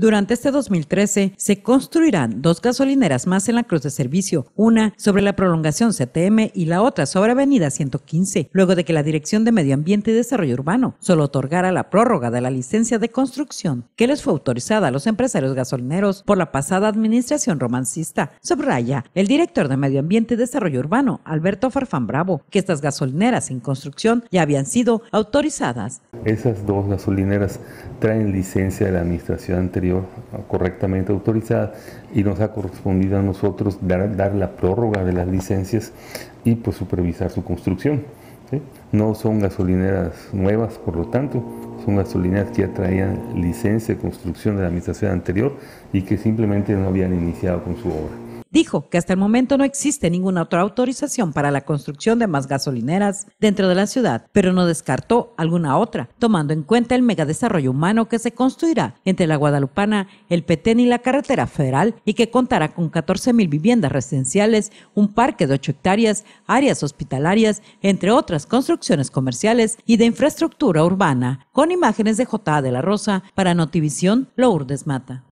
Durante este 2013 se construirán dos gasolineras más en la cruz de servicio, una sobre la prolongación CTM y la otra sobre Avenida 115, luego de que la Dirección de Medio Ambiente y Desarrollo Urbano solo otorgara la prórroga de la licencia de construcción que les fue autorizada a los empresarios gasolineros por la pasada administración romancista. Subraya el director de Medio Ambiente y Desarrollo Urbano, Alberto Farfán Bravo, que estas gasolineras en construcción ya habían sido autorizadas. Esas dos gasolineras traen licencia de la administración anterior correctamente autorizada y nos ha correspondido a nosotros dar, la prórroga de las licencias y pues supervisar su construcción. No son gasolineras nuevas, por lo tanto, son gasolineras que ya traían licencia de construcción de la administración anterior y que simplemente no habían iniciado con su obra dijo que hasta el momento no existe ninguna otra autorización para la construcción de más gasolineras dentro de la ciudad, pero no descartó alguna otra, tomando en cuenta el megadesarrollo humano que se construirá entre la Guadalupana, el Petén y la carretera federal y que contará con 14.000 viviendas residenciales, un parque de 8 hectáreas, áreas hospitalarias, entre otras construcciones comerciales y de infraestructura urbana, con imágenes de J. de la Rosa para Notivisión Lourdes Mata.